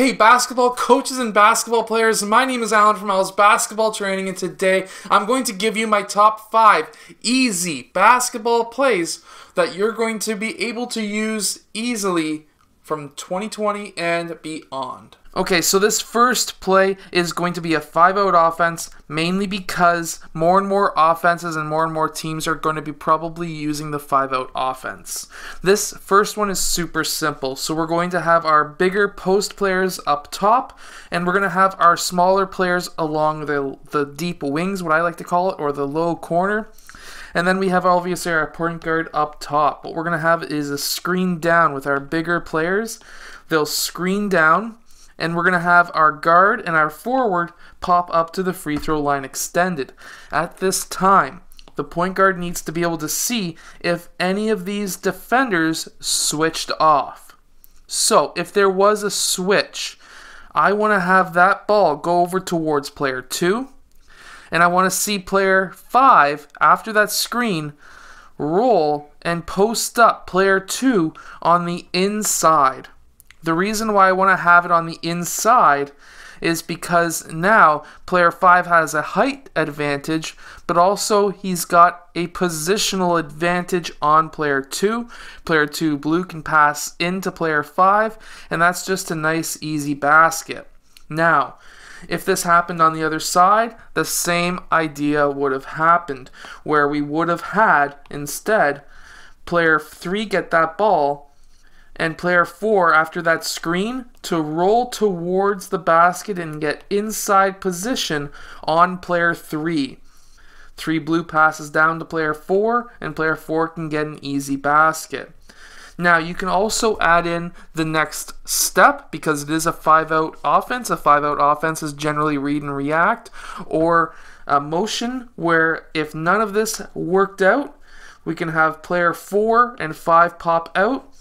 Hey, basketball coaches and basketball players, my name is Alan from Al's Basketball Training, and today I'm going to give you my top five easy basketball plays that you're going to be able to use easily from 2020 and beyond. Okay, so this first play is going to be a five out offense, mainly because more and more offenses and more and more teams are going to be probably using the five out offense. This first one is super simple. So we're going to have our bigger post players up top, and we're going to have our smaller players along the, the deep wings, what I like to call it, or the low corner. And then we have obviously our point guard up top. What we're going to have is a screen down with our bigger players. They'll screen down, and we're going to have our guard and our forward pop up to the free throw line extended. At this time, the point guard needs to be able to see if any of these defenders switched off. So, if there was a switch, I want to have that ball go over towards player 2 and I want to see player five after that screen roll and post up player two on the inside. The reason why I want to have it on the inside is because now player 5 has a height advantage, but also he's got a positional advantage on player 2. Player 2 blue can pass into player 5, and that's just a nice easy basket. Now, if this happened on the other side, the same idea would have happened, where we would have had, instead, player 3 get that ball, and player 4, after that screen, to roll towards the basket and get inside position on player 3. 3 blue passes down to player 4, and player 4 can get an easy basket. Now, you can also add in the next step because it is a five out offense. A five out offense is generally read and react or a motion where if none of this worked out, we can have player four and five pop out.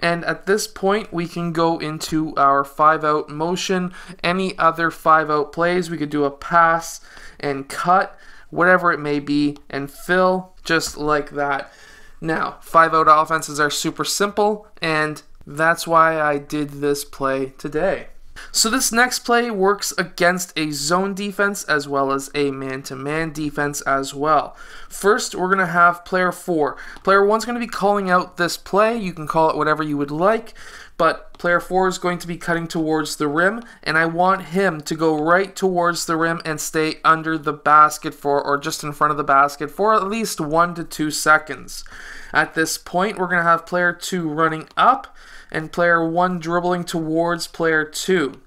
And at this point, we can go into our five out motion. Any other five out plays, we could do a pass and cut, whatever it may be, and fill just like that. Now, 5 out offenses are super simple, and that's why I did this play today. So this next play works against a zone defense as well as a man-to-man -man defense as well. First, we're going to have player 4. Player one's going to be calling out this play. You can call it whatever you would like. But player four is going to be cutting towards the rim, and I want him to go right towards the rim and stay under the basket for, or just in front of the basket for at least one to two seconds. At this point, we're going to have player two running up and player one dribbling towards player two.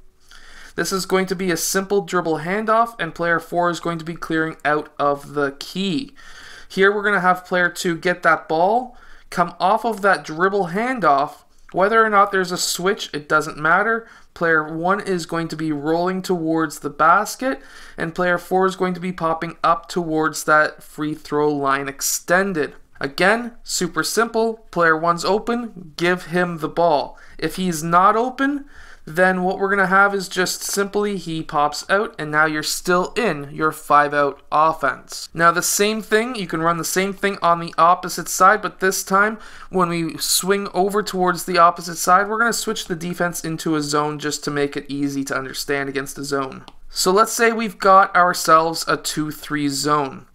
This is going to be a simple dribble handoff, and player four is going to be clearing out of the key. Here, we're going to have player two get that ball, come off of that dribble handoff, whether or not there's a switch, it doesn't matter. Player 1 is going to be rolling towards the basket, and player 4 is going to be popping up towards that free throw line extended. Again, super simple. Player 1's open, give him the ball. If he's not open, then what we're going to have is just simply he pops out, and now you're still in your 5-out offense. Now the same thing, you can run the same thing on the opposite side, but this time when we swing over towards the opposite side, we're going to switch the defense into a zone just to make it easy to understand against the zone. So let's say we've got ourselves a 2-3 zone.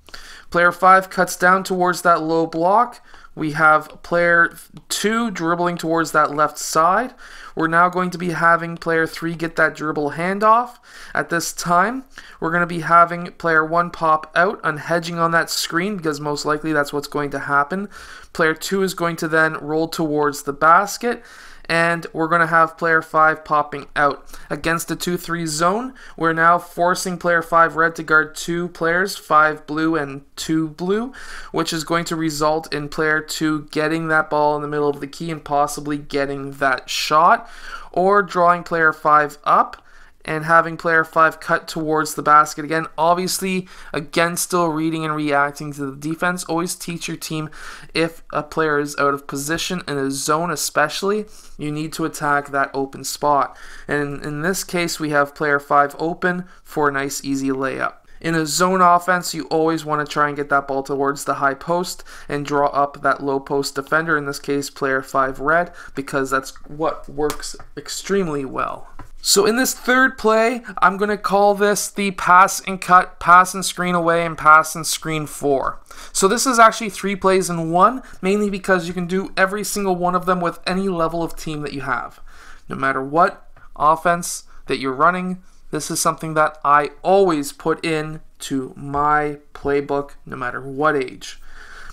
Player 5 cuts down towards that low block. We have player 2 dribbling towards that left side. We're now going to be having player 3 get that dribble handoff. At this time, we're going to be having player 1 pop out, unhedging on that screen because most likely that's what's going to happen. Player 2 is going to then roll towards the basket and we're going to have player 5 popping out. Against the 2-3 zone, we're now forcing player 5 red to guard 2 players, 5 blue and 2 blue, which is going to result in player 2 getting that ball in the middle of the key and possibly getting that shot, or drawing player 5 up and having player five cut towards the basket again. Obviously, again, still reading and reacting to the defense. Always teach your team if a player is out of position in a zone, especially, you need to attack that open spot. And in this case, we have player five open for a nice, easy layup. In a zone offense, you always want to try and get that ball towards the high post and draw up that low post defender, in this case, player 5 red, because that's what works extremely well. So in this third play, I'm going to call this the pass and cut, pass and screen away, and pass and screen four. So this is actually three plays in one, mainly because you can do every single one of them with any level of team that you have. No matter what offense that you're running, this is something that I always put in to my playbook, no matter what age.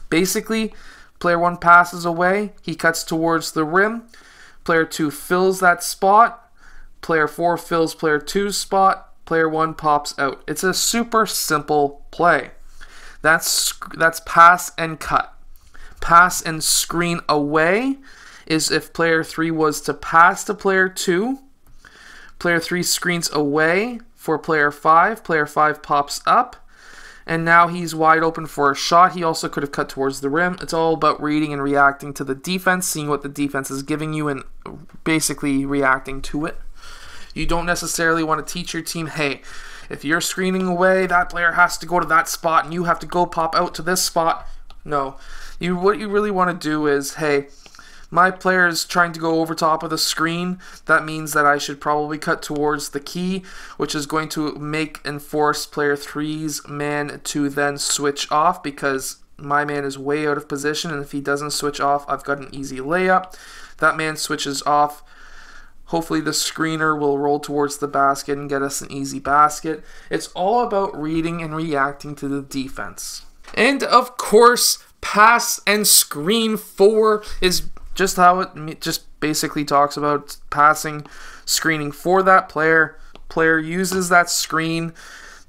Basically, player one passes away, he cuts towards the rim, player two fills that spot, Player 4 fills player two's spot. Player 1 pops out. It's a super simple play. That's, that's pass and cut. Pass and screen away is if player 3 was to pass to player 2. Player 3 screens away for player 5. Player 5 pops up and now he's wide open for a shot. He also could have cut towards the rim. It's all about reading and reacting to the defense, seeing what the defense is giving you, and basically reacting to it. You don't necessarily want to teach your team, hey, if you're screening away, that player has to go to that spot and you have to go pop out to this spot. No. You what you really want to do is, hey, my player is trying to go over top of the screen. That means that I should probably cut towards the key, which is going to make and force player three's man to then switch off because my man is way out of position, and if he doesn't switch off, I've got an easy layup. That man switches off. Hopefully, the screener will roll towards the basket and get us an easy basket. It's all about reading and reacting to the defense. And of course, pass and screen four is just how it just basically talks about passing, screening for that player. Player uses that screen.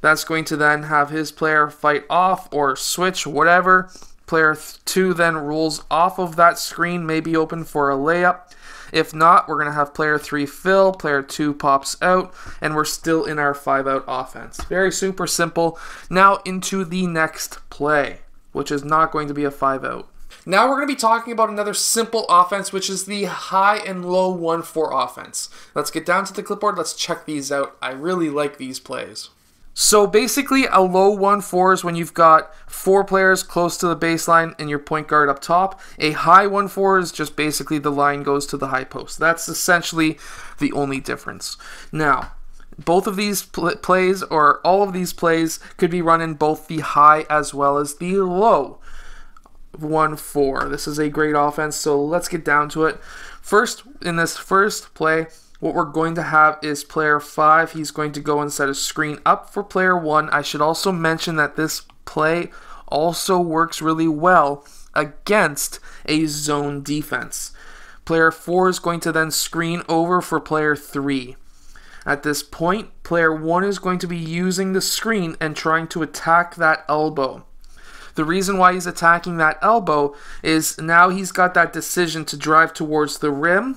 That's going to then have his player fight off or switch, whatever. Player two then rolls off of that screen, maybe open for a layup if not, we're going to have player three fill, player two pops out, and we're still in our five out offense. Very super simple. Now into the next play, which is not going to be a five out. Now we're going to be talking about another simple offense, which is the high and low 1-4 offense. Let's get down to the clipboard. Let's check these out. I really like these plays. So basically, a low 1 4 is when you've got four players close to the baseline and your point guard up top. A high 1 4 is just basically the line goes to the high post. That's essentially the only difference. Now, both of these pl plays, or all of these plays, could be run in both the high as well as the low 1 4. This is a great offense, so let's get down to it. First, in this first play, what we're going to have is player 5. He's going to go and set a screen up for player 1. I should also mention that this play also works really well against a zone defense. Player 4 is going to then screen over for player 3. At this point, player 1 is going to be using the screen and trying to attack that elbow. The reason why he's attacking that elbow is now he's got that decision to drive towards the rim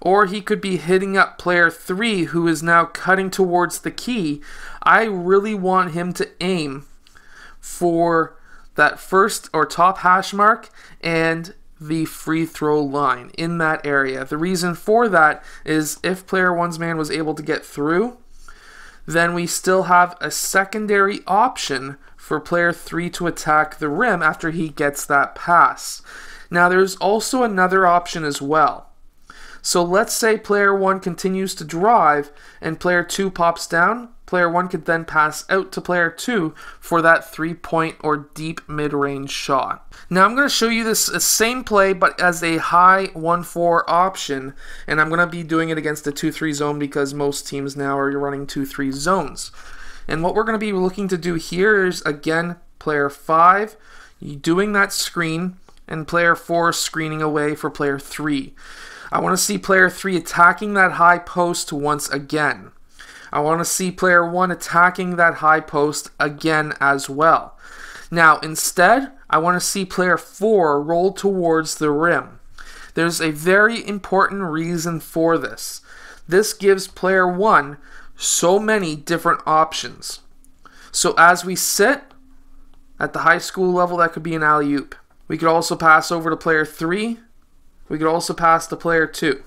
or he could be hitting up player three who is now cutting towards the key. I really want him to aim for that first or top hash mark and the free throw line in that area. The reason for that is if player one's man was able to get through, then we still have a secondary option for player three to attack the rim after he gets that pass. Now, there's also another option as well. So let's say player 1 continues to drive and player 2 pops down. Player 1 could then pass out to player 2 for that 3 point or deep mid range shot. Now I'm going to show you this uh, same play but as a high 1 4 option and I'm going to be doing it against the 2 3 zone because most teams now are running 2 3 zones. And what we're going to be looking to do here is again player 5 doing that screen and player 4 screening away for player 3. I want to see player 3 attacking that high post once again. I want to see player 1 attacking that high post again as well. Now, instead, I want to see player 4 roll towards the rim. There's a very important reason for this. This gives player 1 so many different options. So as we sit at the high school level, that could be an alley-oop. We could also pass over to player 3 we could also pass the player 2.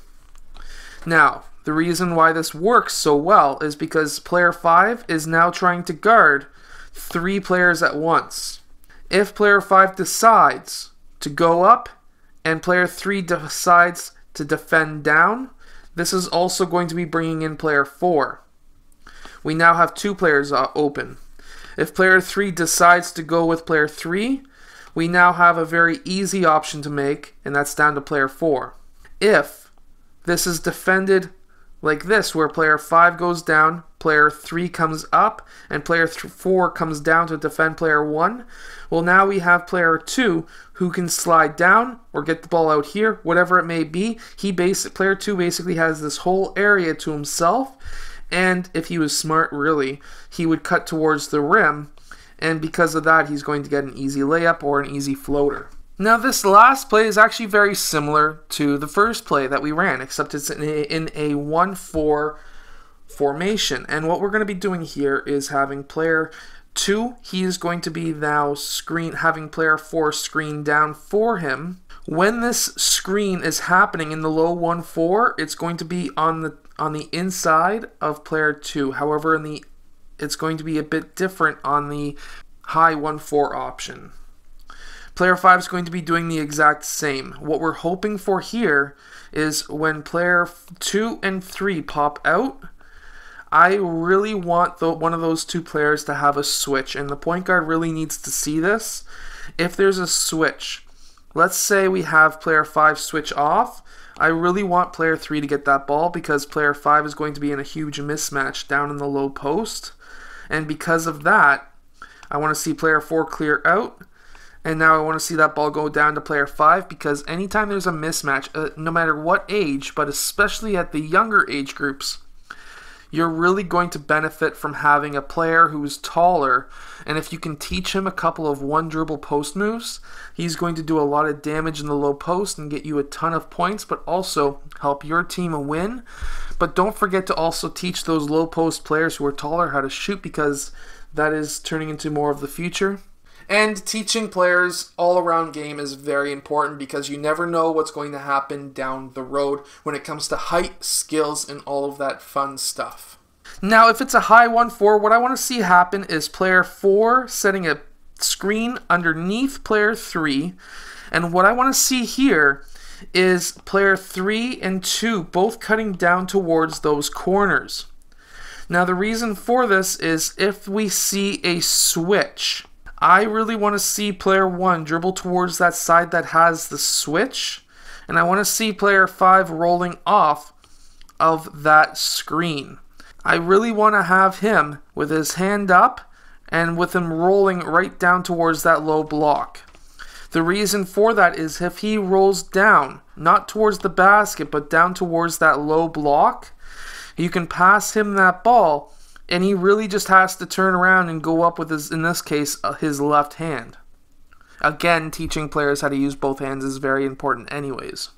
Now, the reason why this works so well is because player 5 is now trying to guard three players at once. If player 5 decides to go up and player 3 decides to defend down, this is also going to be bringing in player 4. We now have two players uh, open. If player 3 decides to go with player 3, we now have a very easy option to make, and that's down to player 4. If this is defended like this, where player 5 goes down, player 3 comes up, and player 4 comes down to defend player 1, well, now we have player 2 who can slide down or get the ball out here, whatever it may be. He basically Player 2 basically has this whole area to himself, and if he was smart, really, he would cut towards the rim and because of that, he's going to get an easy layup or an easy floater. Now, this last play is actually very similar to the first play that we ran, except it's in a, 1 4 formation. And what we're going to be doing here is having player two, he is going to be now screen having player four screen down for him. When this screen is happening in the low 1 4, it's going to be on the on the inside of player two. However, in the it's going to be a bit different on the high 1-4 option. Player 5 is going to be doing the exact same. What we're hoping for here is when player 2 and 3 pop out, I really want the, one of those two players to have a switch, and the point guard really needs to see this. If there's a switch, let's say we have player 5 switch off, I really want player 3 to get that ball because player 5 is going to be in a huge mismatch down in the low post. And because of that, I want to see player 4 clear out. And now I want to see that ball go down to player 5 because anytime there's a mismatch, uh, no matter what age, but especially at the younger age groups, you're really going to benefit from having a player who is taller. And if you can teach him a couple of one dribble post moves, he's going to do a lot of damage in the low post and get you a ton of points, but also help your team win. But don't forget to also teach those low post players who are taller how to shoot because that is turning into more of the future. And teaching players all around game is very important because you never know what's going to happen down the road when it comes to height, skills, and all of that fun stuff. Now, if it's a high 1-4, what I want to see happen is player 4 setting a screen underneath player 3. And what I want to see here is player 3 and 2 both cutting down towards those corners. Now, the reason for this is if we see a switch I really want to see player one dribble towards that side that has the switch, and I want to see player five rolling off of that screen. I really want to have him with his hand up and with him rolling right down towards that low block. The reason for that is if he rolls down, not towards the basket, but down towards that low block, you can pass him that ball and he really just has to turn around and go up with his, in this case, uh, his left hand. Again, teaching players how to use both hands is very important, anyways.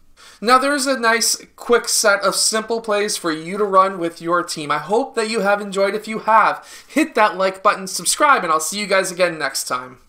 Now, there's a nice quick set of simple plays for you to run with your team. I hope that you have enjoyed. If you have, hit that like button, subscribe, and I'll see you guys again next time.